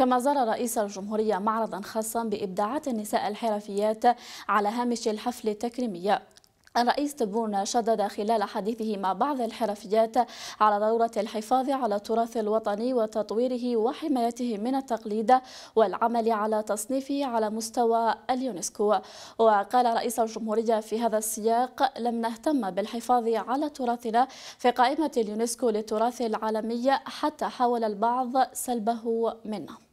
كما زار رئيس الجمهورية معرضا خاصا بإبداعات النساء الحرفيات على هامش الحفل التكريمية الرئيس تبون شدد خلال حديثه مع بعض الحرفيات على ضرورة الحفاظ على التراث الوطني وتطويره وحمايته من التقليد والعمل على تصنيفه على مستوى اليونسكو وقال رئيس الجمهورية في هذا السياق لم نهتم بالحفاظ على تراثنا في قائمة اليونسكو للتراث العالمي حتى حاول البعض سلبه منه